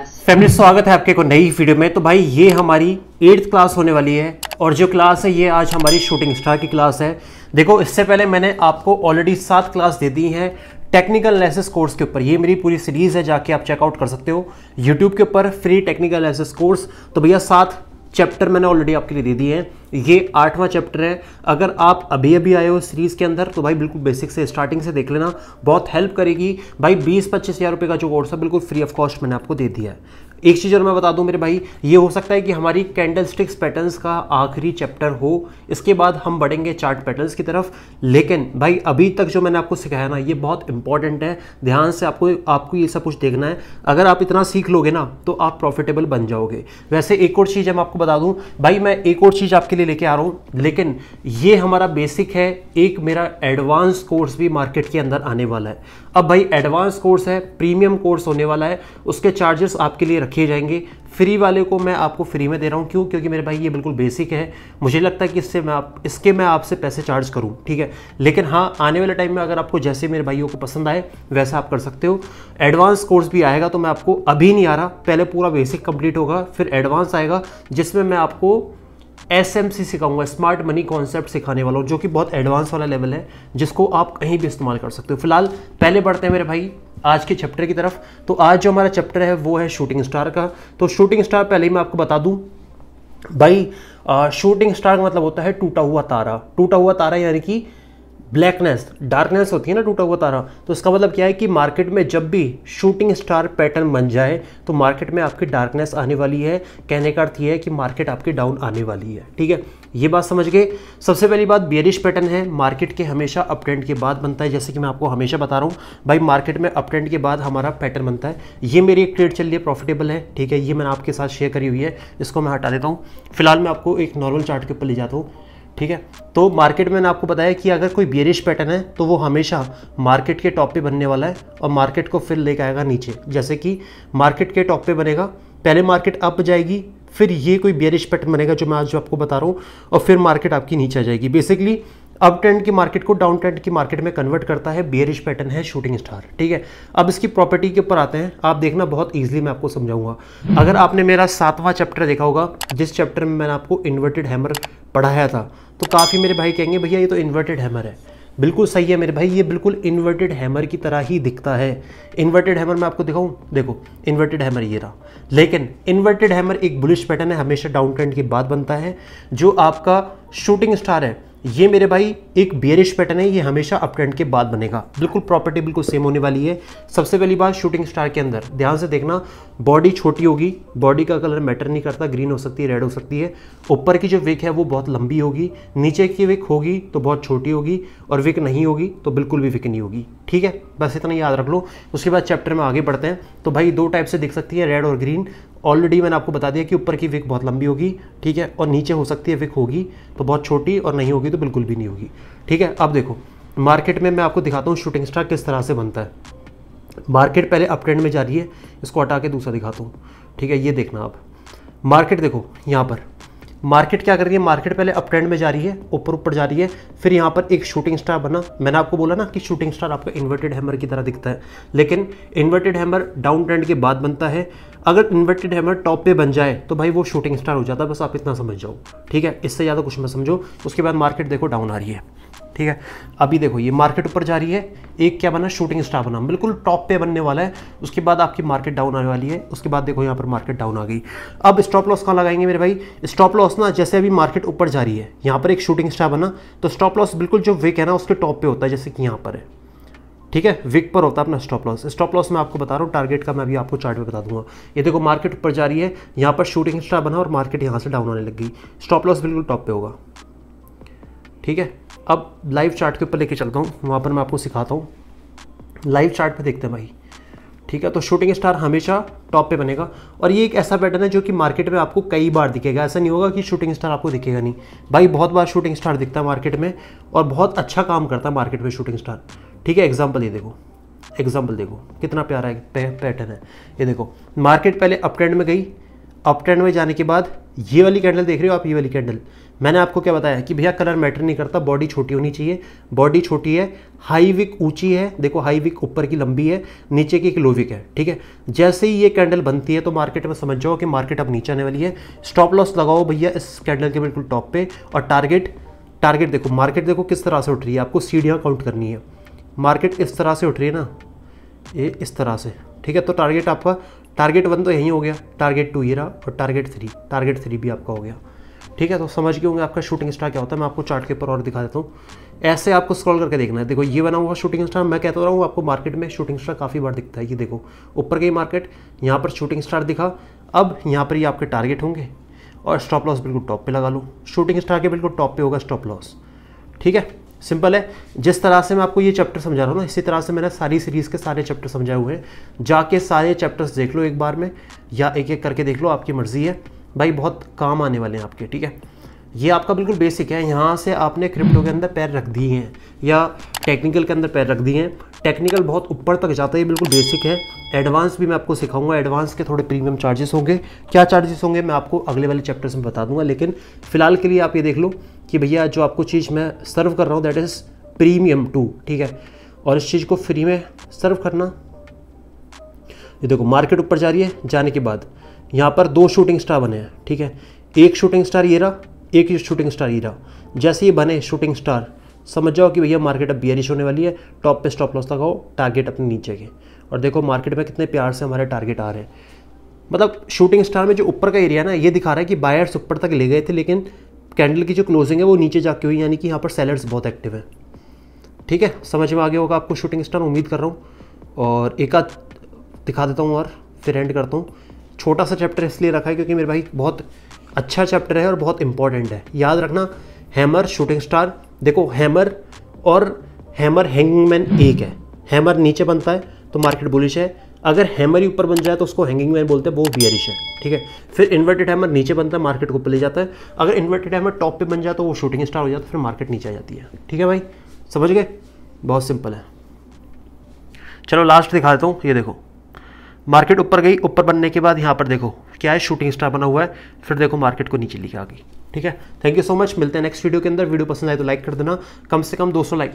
family स्वागत है आपके को नई वीडियो में तो भाई ये हमारी एट्थ क्लास होने वाली है और जो क्लास है ये आज हमारी शूटिंग स्टार की क्लास है देखो इससे पहले मैंने आपको ऑलरेडी सात क्लास दे दी हैं टेक्निकल एनालिसिस कोर्स के ऊपर ये मेरी पूरी सीरीज़ है जाके आप चेकआउट कर सकते हो यूट्यूब के ऊपर फ्री टेक्निकल एनालिसिस कोर्स तो भैया सात चैप्टर मैंने ऑलरेडी आपके लिए दे दिए हैं ये आठवां चैप्टर है अगर आप अभी अभी आए हो सीरीज़ के अंदर तो भाई बिल्कुल बेसिक से स्टार्टिंग से देख लेना बहुत हेल्प करेगी भाई बीस पच्चीस हज़ार रुपये का जो कोर्स है बिल्कुल फ्री ऑफ कॉस्ट मैंने आपको दे दिया है एक चीज़ और मैं बता दूं मेरे भाई ये हो सकता है कि हमारी कैंडल स्टिक्स पैटर्न का आखिरी चैप्टर हो इसके बाद हम बढ़ेंगे चार्ट पैटर्न की तरफ लेकिन भाई अभी तक जो मैंने आपको सिखाया ना ये बहुत इंपॉर्टेंट है ध्यान से आपको आपको ये सब कुछ देखना है अगर आप इतना सीख लोगे ना तो आप प्रॉफिटेबल बन जाओगे वैसे एक और चीज़ हम आपको बता दूँ भाई मैं एक और चीज़ आपके लिए लेके आ रहा हूँ लेकिन ये हमारा बेसिक है एक मेरा एडवांस कोर्स भी मार्केट के अंदर आने वाला है अब भाई एडवांस कोर्स है प्रीमियम कोर्स होने वाला है उसके चार्जेस आपके लिए रखे जाएंगे फ्री वाले को मैं आपको फ्री में दे रहा हूँ क्यों क्योंकि मेरे भाई ये बिल्कुल बेसिक है मुझे लगता है कि इससे मैं आप इसके मैं आपसे पैसे चार्ज करूँ ठीक है लेकिन हाँ आने वाले टाइम में अगर आपको जैसे मेरे भाइयों को पसंद आए वैसा आप कर सकते हो एडवांस कोर्स भी आएगा तो मैं आपको अभी नहीं आ रहा पहले पूरा बेसिक कंप्लीट होगा फिर एडवांस आएगा जिसमें मैं आपको एस एम सी सिखाऊंगा स्मार्ट मनी कॉन्सेप्ट सिखाने वाला हूँ जो कि बहुत एडवांस वाला लेवल है जिसको आप कहीं भी इस्तेमाल कर सकते हो फिलहाल पहले बढ़ते हैं मेरे भाई आज के चैप्टर की तरफ तो आज जो हमारा चैप्टर है वो है शूटिंग स्टार का तो शूटिंग स्टार पहले ही मैं आपको बता दूँ भाई आ, शूटिंग स्टार का मतलब होता है टूटा हुआ तारा टूटा हुआ तारा यानी कि ब्लैकनेस डार्कनेस होती है ना टूटा हुआ तारा तो इसका मतलब क्या है कि मार्केट में जब भी शूटिंग स्टार पैटर्न बन जाए तो मार्केट में आपकी डार्कनेस आने वाली है कहने का अर्थ यह है कि मार्केट आपकी डाउन आने वाली है ठीक है ये बात समझ गए सबसे पहली बात बियरिश पैटर्न है मार्केट के हमेशा अपट्रेंड के बाद बनता है जैसे कि मैं आपको हमेशा बता रहा हूँ भाई मार्केट में अप ट्रेंड के बाद हमारा पैटर्न बनता है ये मेरी एक ट्रेड चल रही है प्रॉफिटेबल है ठीक है ये मैंने आपके साथ शेयर करी हुई है इसको मैं हटा देता हूँ फिलहाल मैं आपको एक नॉर्मल चार्ट के ऊपर ले जाता हूँ ठीक है तो मार्केट में आपको बताया कि अगर कोई बियरिश पैटर्न है तो वो हमेशा मार्केट के टॉप पे बनने वाला है और मार्केट को फिर लेके आएगा नीचे जैसे कि मार्केट के टॉप पे बनेगा पहले मार्केट अप जाएगी फिर ये कोई बियरिश पैटर्न बनेगा जो मैं आज जो आपको बता रहा हूँ और फिर मार्केट आपकी नीचे आ जाएगी बेसिकली अप ट्रेंड की मार्केट को डाउन ट्रेंड की मार्केट में कन्वर्ट करता है बियरिश पैटर्न है शूटिंग स्टार ठीक है अब इसकी प्रॉपर्टी के ऊपर आते हैं आप देखना बहुत ईजिली मैं आपको समझाऊंगा अगर आपने मेरा सातवां चैप्टर देखा होगा जिस चैप्टर में मैंने आपको इन्वर्टेड हैमर पढ़ाया था तो काफ़ी मेरे भाई कहेंगे भैया ये तो इन्वर्टेड हैमर है बिल्कुल सही है मेरे भाई ये बिल्कुल इन्वर्टेड हैमर की तरह ही दिखता है इन्वर्टेड हैमर मैं आपको दिखाऊं देखो इन्वर्टेड हैमर ये रहा लेकिन इन्वर्टेड हैमर एक बुलिश पैटर्न है हमेशा डाउन ट्रेंड के बाद बनता है जो आपका शूटिंग स्टार है ये मेरे भाई एक बियरिश पैटर्न है ये हमेशा अपट्रेंड के बाद बनेगा बिल्कुल प्रॉपर्टी बिल्कुल सेम होने वाली है सबसे पहली बात शूटिंग स्टार के अंदर ध्यान से देखना बॉडी छोटी होगी बॉडी का कलर मैटर नहीं करता ग्रीन हो सकती है रेड हो सकती है ऊपर की जो विक है वो बहुत लंबी होगी नीचे की विक होगी तो बहुत छोटी होगी और विक नहीं होगी तो बिल्कुल भी विक नहीं होगी ठीक है बस इतना याद रख लो उसके बाद चैप्टर में आगे बढ़ते हैं तो भाई दो टाइप से दिख सकती है रेड और ग्रीन ऑलरेडी मैंने आपको बता दिया कि ऊपर की विक बहुत लंबी होगी ठीक है और नीचे हो सकती है विक होगी तो बहुत छोटी और नहीं होगी तो बिल्कुल भी नहीं होगी ठीक है अब देखो मार्केट में मैं आपको दिखाता हूँ शूटिंग स्टार किस तरह से बनता है मार्केट पहले अप में जा रही है इसको हटा के दूसरा दिखाता हूँ ठीक है ये देखना आप मार्केट देखो यहाँ पर मार्केट क्या कर रही है मार्केट पहले अप ट्रेंड में जा रही है ऊपर ऊपर जा रही है फिर यहाँ पर एक शूटिंग स्टार बना मैंने आपको बोला ना कि शूटिंग स्टार आपका इन्वर्टेड हैमर की तरह दिखता है लेकिन इन्वर्टेड हैमर डाउन ट्रेंड के बाद बनता है अगर इन्वर्टेड हैमर टॉप पे बन जाए तो भाई वो शूटिंग स्टार हो जाता है बस आप इतना समझ जाओ ठीक है इससे ज़्यादा कुछ मैं समझो उसके बाद मार्केट देखो डाउन आ रही है ठीक है अभी देखो ये मार्केट ऊपर जा रही है एक क्या बना शूटिंग स्टार बना बिल्कुल टॉप पे बनने वाला है उसके बाद आपकी मार्केट डाउन आने वाली है उसके बाद देखो यहाँ पर मार्केट डाउन आ गई अब स्टॉप लॉस कहाँ लगाएंगे मेरे भाई स्टॉप लॉस ना जैसे अभी मार्केट ऊपर जा रही है यहाँ पर एक शूटिंग स्टार बना तो स्टॉप लॉस बिल्कुल जो विक है ना उसके टॉप पर होता है जैसे कि यहाँ पर है ठीक है विक पर होता है अपना स्टॉप लॉस स्टॉप लॉस मैं आपको बता रहा हूँ टारगेट का मैं अभी आपको चार्ट में बता दूंगा ये देखो मार्केट ऊपर जा रही है यहाँ पर शूटिंग स्टार बना और मार्केट यहाँ से डाउन आने लग गई स्टॉप लॉस बिल्कुल टॉप पे होगा ठीक है अब लाइव चार्ट के ऊपर लेके चलता हूँ वहाँ पर मैं आपको सिखाता हूँ लाइव चार्ट पे देखते हैं भाई ठीक है तो शूटिंग स्टार हमेशा टॉप पे बनेगा और ये एक ऐसा पैटर्न है जो कि मार्केट में आपको कई बार दिखेगा ऐसा नहीं होगा कि शूटिंग स्टार आपको दिखेगा नहीं भाई बहुत बार शूटिंग स्टार दिखता है मार्केट में और बहुत अच्छा काम करता है मार्केट में शूटिंग स्टार ठीक है एग्जाम्पल ये देखो एग्जाम्पल देखो कितना प्यारा एक पैटर्न है ये देखो मार्केट पहले अप ट्रेंड में गई अप ट्रेंड में जाने के बाद ये वाली कैंडल देख रहे हो आप ये वाली कैंडल मैंने आपको क्या बताया कि भैया कलर मैटर नहीं करता बॉडी छोटी होनी चाहिए बॉडी छोटी है हाई विक ऊंची है देखो हाई विक ऊपर की लंबी है नीचे की एक लो विक है ठीक है जैसे ही ये कैंडल बनती है तो मार्केट में समझ जाओ कि मार्केट अब नीचे आने वाली है स्टॉप लॉस लगाओ भैया इस कैंडल के बिल्कुल टॉप पे और टारगेट टारगेट देखो मार्केट देखो किस तरह से उठ रही है आपको सीढ़ियाँ काउंट करनी है मार्केट इस तरह से उठ रही है ना ये इस तरह से ठीक है तो टारगेट आपका टारगेट वन तो यही हो गया टारगेट टू ये रहा और टारगेट थ्री टारगेट थ्री भी आपका हो गया ठीक है तो समझ गए होंगे आपका शूटिंग स्टार क्या होता है मैं आपको चार्ट के ऊपर और दिखा देता हूँ ऐसे आपको स्क्रॉल करके देखना है देखो ये बना हुआ शूटिंग स्टार मैं कहता हूँ आपको मार्केट में शूटिंग स्टार काफ़ी बार दिखता है ये देखो ऊपर गई मार्केट यहाँ पर शूटिंग स्टार दिखा अब यहाँ पर ये आपके टारगेट होंगे और स्टॉप लॉस बिल्कुल टॉप पे लगा लो शूटिंग स्टार के बिल्कुल टॉप पे होगा स्टॉप लॉस ठीक है सिंपल है जिस तरह से मैं आपको ये चैप्टर समझा रहा हूँ ना इसी तरह से मैंने सारी सीरीज़ के सारे चैप्टर समझाए हुए हैं जाके सारे चैप्टर्स देख लो एक बार में या एक एक करके देख लो आपकी मर्ज़ी है भाई बहुत काम आने वाले हैं आपके ठीक है ये आपका बिल्कुल बेसिक है यहाँ से आपने क्रिप्टो के अंदर पैर रख दिए हैं या टेक्निकल के अंदर पैर रख दिए हैं टेक्निकल बहुत ऊपर तक जाता है ये बिल्कुल बेसिक है एडवांस भी मैं आपको सिखाऊंगा एडवांस के थोड़े प्रीमियम चार्जेस होंगे क्या चार्जेस होंगे मैं आपको अगले वाले चैप्टर्स में बता दूंगा लेकिन फिलहाल के लिए आप ये देख लो कि भैया जो आपको चीज़ मैं सर्व कर रहा हूँ दैट इज़ प्रीमियम टू ठीक है और इस चीज़ को फ्री में सर्व करना ये देखो मार्केट ऊपर जा रही है जाने के बाद यहाँ पर दो शूटिंग स्टार बने हैं ठीक है एक शूटिंग स्टार ये रहा एक शूटिंग स्टार ये रहा जैसे ही बने शूटिंग स्टार समझ जाओ कि भैया मार्केट अब बियरिश होने वाली है टॉप पे स्टॉप लॉस लगाओ टारगेट अपने नीचे के और देखो मार्केट में कितने प्यार से हमारे टारगेट आ रहे हैं मतलब शूटिंग स्टार में जो ऊपर का एरिया ना ये दिखा रहा है कि बायर्स ऊपर तक ले गए थे लेकिन कैंडल की जो क्लोजिंग है वो नीचे जाके हुई यानी कि यहाँ पर सेलर्स बहुत एक्टिव हैं ठीक है समझ में आ गया होगा आपको शूटिंग स्टार उम्मीद कर रहा हूँ और एक आध दिखा देता हूँ और फिर एंड करता हूँ छोटा सा चैप्टर इसलिए रखा है क्योंकि मेरे भाई बहुत अच्छा चैप्टर है और बहुत इंपॉर्टेंट है याद रखना हैमर शूटिंग स्टार देखो हैमर और हैमर हैंगिंगमैन एक है हैमर नीचे बनता है तो मार्केट बुलिश है अगर हैमर ही ऊपर बन जाए तो उसको हैंगिंग मैन बोलते हैं वो बियरिश है ठीक है फिर इन्वर्टेड हैमर नीचे बनता है मार्केट को ऊपर ले जाता है अगर इन्वर्टेड हैमर टॉप पे बन जाए तो वो शूटिंग स्टार हो जाता है फिर मार्केट नीचे आ जाती है ठीक है भाई समझ गए बहुत सिंपल है चलो लास्ट दिखा देता हूँ ये देखो मार्केट ऊपर गई ऊपर बनने के बाद यहाँ पर देखो क्या है शूटिंग स्टार बना हुआ है फिर देखो मार्केट को नीचे लिखा आ गई ठीक है थैंक यू सो मच मिलते हैं नेक्स्ट वीडियो के अंदर वीडियो पसंद आए तो लाइक कर देना कम से कम 200 लाइक